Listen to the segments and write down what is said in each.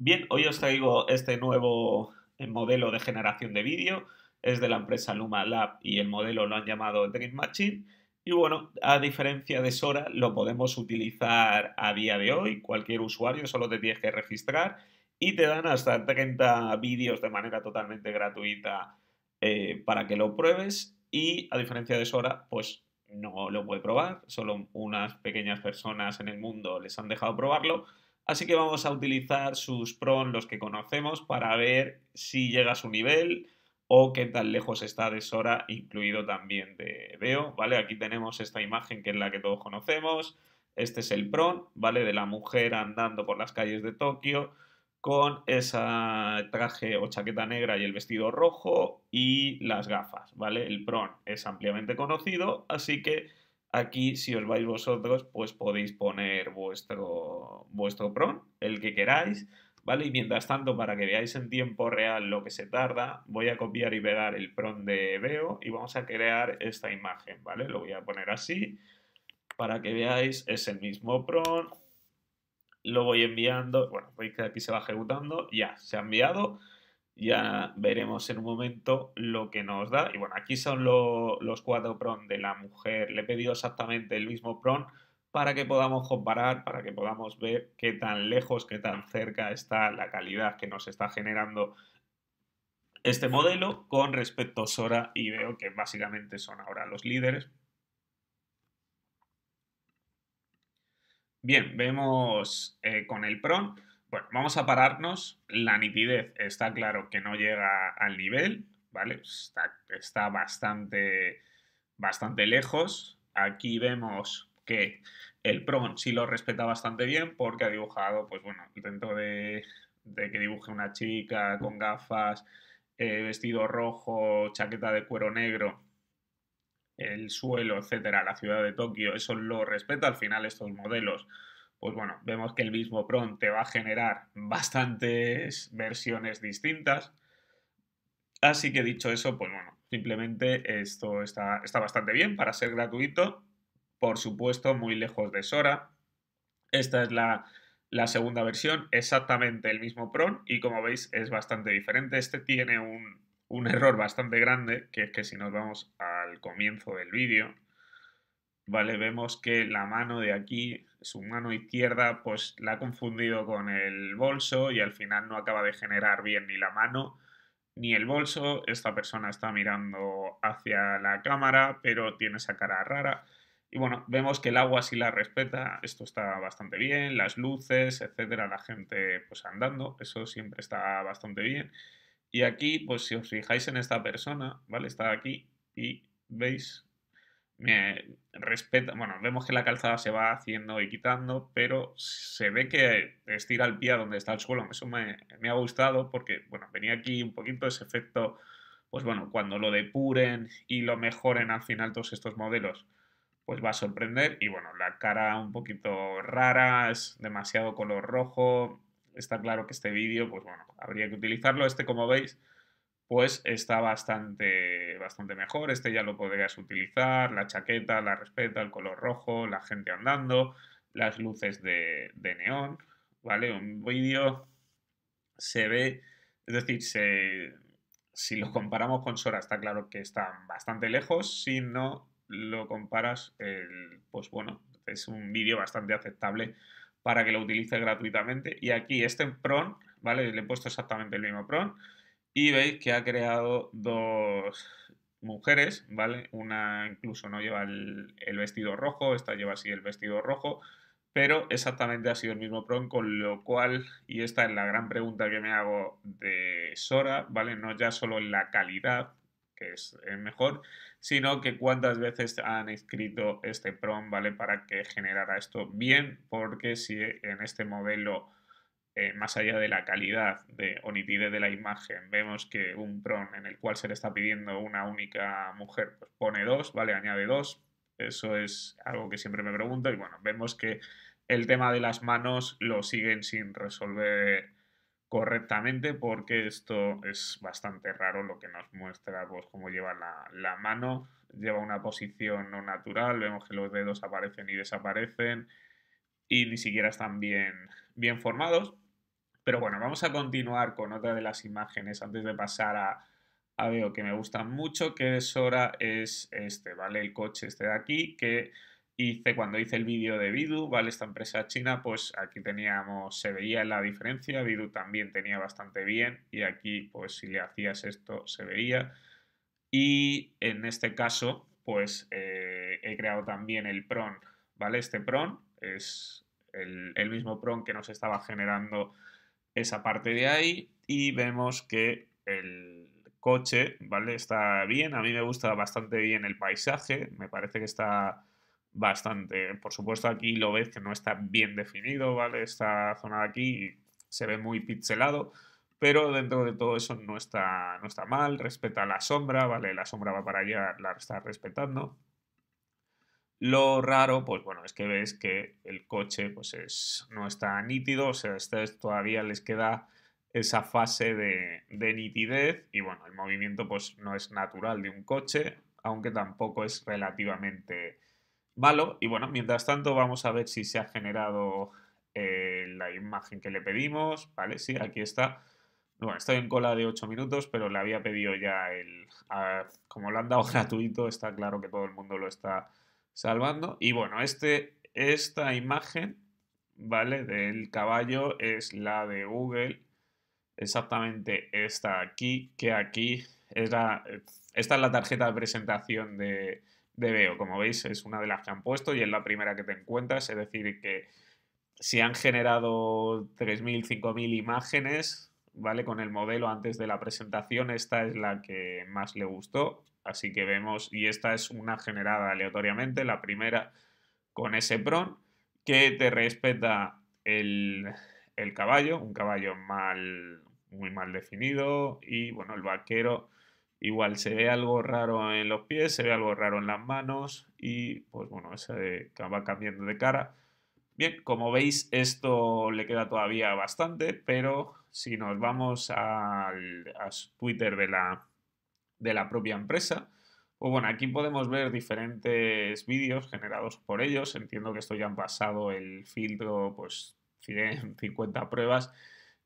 Bien, hoy os traigo este nuevo eh, modelo de generación de vídeo. Es de la empresa Luma Lab y el modelo lo han llamado Dream Machine. Y bueno, a diferencia de Sora, lo podemos utilizar a día de hoy. Cualquier usuario solo te tienes que registrar y te dan hasta 30 vídeos de manera totalmente gratuita eh, para que lo pruebes. Y a diferencia de Sora, pues no lo puede probar. Solo unas pequeñas personas en el mundo les han dejado probarlo Así que vamos a utilizar sus PRON, los que conocemos, para ver si llega a su nivel o qué tan lejos está de Sora, incluido también de Veo, ¿vale? Aquí tenemos esta imagen que es la que todos conocemos. Este es el PRON, ¿vale? De la mujer andando por las calles de Tokio con ese traje o chaqueta negra y el vestido rojo y las gafas, ¿vale? El PRON es ampliamente conocido, así que Aquí, si os vais vosotros, pues podéis poner vuestro, vuestro PRON, el que queráis, ¿vale? Y mientras tanto, para que veáis en tiempo real lo que se tarda, voy a copiar y pegar el PRON de Veo y vamos a crear esta imagen, ¿vale? Lo voy a poner así para que veáis, es el mismo PRON, lo voy enviando, bueno, veis que aquí se va ejecutando, ya, se ha enviado, ya veremos en un momento lo que nos da. Y bueno, aquí son los cuatro PRON de la mujer. Le he pedido exactamente el mismo PRON para que podamos comparar, para que podamos ver qué tan lejos, qué tan cerca está la calidad que nos está generando este modelo con respecto a Sora y veo que básicamente son ahora los líderes. Bien, vemos eh, con el PRON bueno, vamos a pararnos. La nitidez está claro que no llega al nivel, ¿vale? Está, bastante, bastante lejos. Aquí vemos que el PROM sí lo respeta bastante bien porque ha dibujado, pues bueno, intento de, que dibuje una chica con gafas, eh, vestido rojo, chaqueta de cuero negro, el suelo, etcétera, la ciudad de Tokio, eso lo respeta. Al final estos modelos pues bueno, vemos que el mismo PRON te va a generar bastantes versiones distintas. Así que dicho eso, pues bueno, simplemente esto está, está bastante bien para ser gratuito. Por supuesto, muy lejos de Sora. Esta es la, segunda versión, exactamente el mismo PRON y como veis es bastante diferente. Este tiene un, un error bastante grande, que es que si nos vamos al comienzo del vídeo, ¿vale? Vemos que la mano de aquí, su mano izquierda, pues la ha confundido con el bolso y al final no acaba de generar bien ni la mano ni el bolso. Esta persona está mirando hacia la cámara, pero tiene esa cara rara. Y bueno, vemos que el agua sí la respeta, esto está bastante bien, las luces, etcétera, la gente pues andando, eso siempre está bastante bien. Y aquí, pues si os fijáis en esta persona, ¿vale? Está aquí y veis me eh, respeta, bueno, vemos que la calzada se va haciendo y quitando, pero se ve que estira al pie a donde está el suelo. Eso me, me, ha gustado porque, bueno, venía aquí un poquito ese efecto, pues bueno, cuando lo depuren y lo mejoren al final todos estos modelos, pues va a sorprender. Y bueno, la cara un poquito rara, es demasiado color rojo. Está claro que este vídeo, pues bueno, habría que utilizarlo. Este, como veis, pues está bastante, bastante mejor. Este ya lo podrías utilizar, la chaqueta, la respeta, el color rojo, la gente andando, las luces de, de neón, ¿vale? Un vídeo se ve, es decir, se, si lo comparamos con Sora está claro que están bastante lejos, si no lo comparas, el, pues bueno, es un vídeo bastante aceptable para que lo utilices gratuitamente. Y aquí este PRON, ¿vale? Le he puesto exactamente el mismo PRON y veis que ha creado dos mujeres, ¿vale? Una incluso no lleva el, vestido rojo, esta lleva así el vestido rojo, pero exactamente ha sido el mismo prompt, con lo cual, y esta es la gran pregunta que me hago de Sora, ¿vale? No ya solo en la calidad, que es mejor, sino que cuántas veces han escrito este prompt, ¿vale? Para que generara esto bien, porque si en este modelo eh, más allá de la calidad de, o nitidez de la imagen, vemos que un PRON en el cual se le está pidiendo una única mujer, pues pone dos, ¿vale? Añade dos. Eso es algo que siempre me pregunto. Y bueno, vemos que el tema de las manos lo siguen sin resolver correctamente porque esto es bastante raro lo que nos muestra pues, cómo lleva la, mano, lleva una posición no natural, vemos que los dedos aparecen y desaparecen y ni siquiera están bien, bien formados. Pero bueno, vamos a continuar con otra de las imágenes antes de pasar a, a Veo, que me gusta mucho, que es hora, es este, ¿vale? El coche este de aquí, que hice cuando hice el vídeo de Bidu, ¿vale? Esta empresa china, pues aquí teníamos, se veía la diferencia, Bidu también tenía bastante bien y aquí, pues si le hacías esto, se veía. Y en este caso, pues eh, he creado también el PRON, ¿vale? Este PRON es el, el mismo PRON que nos estaba generando esa parte de ahí y vemos que el coche, ¿vale? Está bien, a mí me gusta bastante bien el paisaje, me parece que está bastante, por supuesto aquí lo ves que no está bien definido, ¿vale? Esta zona de aquí se ve muy pixelado, pero dentro de todo eso no está, no está mal, respeta la sombra, ¿vale? La sombra va para allá, la está respetando. Lo raro, pues bueno, es que ves que el coche pues es, no está nítido, o sea, este todavía les queda esa fase de, nitidez y bueno, el movimiento pues no es natural de un coche, aunque tampoco es relativamente malo. Y bueno, mientras tanto vamos a ver si se ha generado eh, la imagen que le pedimos, ¿vale? Sí, aquí está. Bueno, estoy en cola de 8 minutos, pero le había pedido ya el... como lo han dado gratuito, está claro que todo el mundo lo está salvando. Y bueno, este, esta imagen, ¿vale? Del caballo es la de Google. Exactamente esta aquí, que aquí es la, esta es la tarjeta de presentación de, de Veo. Como veis, es una de las que han puesto y es la primera que te encuentras. Es decir, que si han generado 3.000, 5.000 imágenes, con el modelo antes de la presentación, esta es la que más le gustó, así que vemos, y esta es una generada aleatoriamente, la primera con ese pron, que te respeta el, caballo, un caballo mal, muy mal definido, y bueno, el vaquero igual se ve algo raro en los pies, se ve algo raro en las manos, y pues bueno, ese va cambiando de cara. Bien, como veis, esto le queda todavía bastante, pero si nos vamos al, a Twitter de la, de la propia empresa, o pues bueno, aquí podemos ver diferentes vídeos generados por ellos. Entiendo que esto ya han pasado el filtro, pues 50 pruebas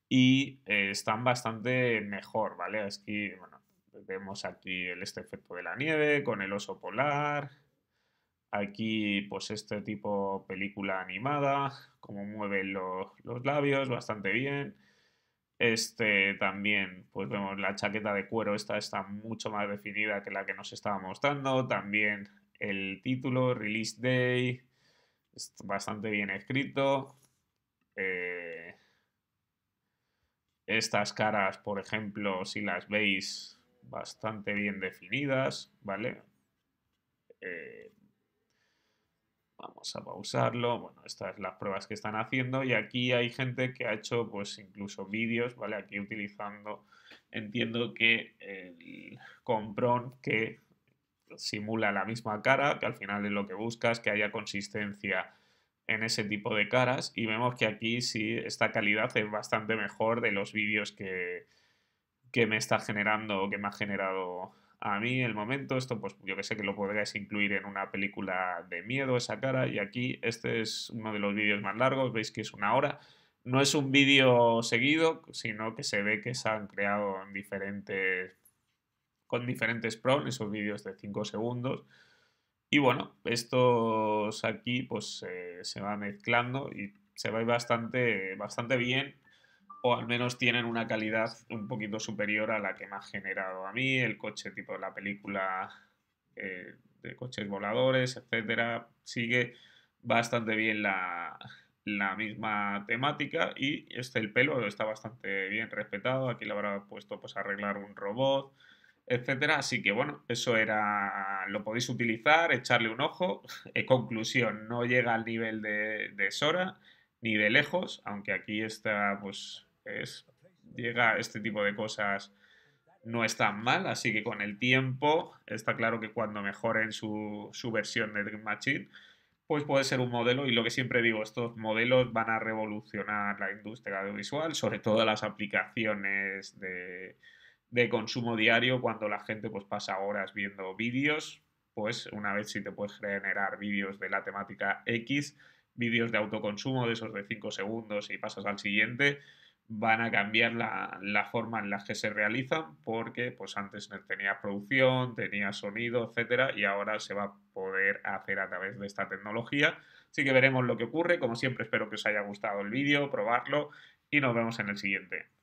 y eh, están bastante mejor, ¿vale? Aquí, bueno, vemos aquí este efecto de la nieve con el oso polar. Aquí, pues este tipo película animada, cómo mueven los, los labios, bastante bien. Este también, pues vemos la chaqueta de cuero, esta está mucho más definida que la que nos estaba mostrando. También el título, Release Day, es bastante bien escrito. Eh, estas caras, por ejemplo, si las veis, bastante bien definidas, ¿vale? Eh, Vamos a pausarlo. Bueno, estas son las pruebas que están haciendo y aquí hay gente que ha hecho pues incluso vídeos, ¿vale? Aquí utilizando, entiendo que el compron que simula la misma cara, que al final es lo que buscas, que haya consistencia en ese tipo de caras y vemos que aquí sí esta calidad es bastante mejor de los vídeos que, que me está generando o que me ha generado a mí el momento, esto pues yo que sé que lo podríais incluir en una película de miedo, esa cara, y aquí este es uno de los vídeos más largos, veis que es una hora. No es un vídeo seguido, sino que se ve que se han creado en diferentes, con diferentes prompts, esos vídeos de 5 segundos. Y bueno, estos aquí pues eh, se va mezclando y se va bastante, bastante bien o al menos tienen una calidad un poquito superior a la que me ha generado a mí el coche tipo de la película eh, de coches voladores, etcétera, sigue bastante bien la, misma temática y este el pelo está bastante bien respetado, aquí le habrá puesto pues arreglar un robot, etcétera, así que bueno, eso era lo podéis utilizar, echarle un ojo, En conclusión, no llega al nivel de Sora ni de lejos, aunque aquí está pues es, llega este tipo de cosas no es tan mal, así que con el tiempo está claro que cuando mejoren su, su versión de Dream Machine, pues puede ser un modelo y lo que siempre digo, estos modelos van a revolucionar la industria audiovisual, sobre todo las aplicaciones de, de consumo diario, cuando la gente pues pasa horas viendo vídeos, pues una vez si te puedes generar vídeos de la temática X, vídeos de autoconsumo de esos de 5 segundos y pasas al siguiente, van a cambiar la, forma en la que se realizan porque pues antes tenía producción, tenía sonido, etcétera y ahora se va a poder hacer a través de esta tecnología. Así que veremos lo que ocurre. Como siempre espero que os haya gustado el vídeo, probarlo y nos vemos en el siguiente.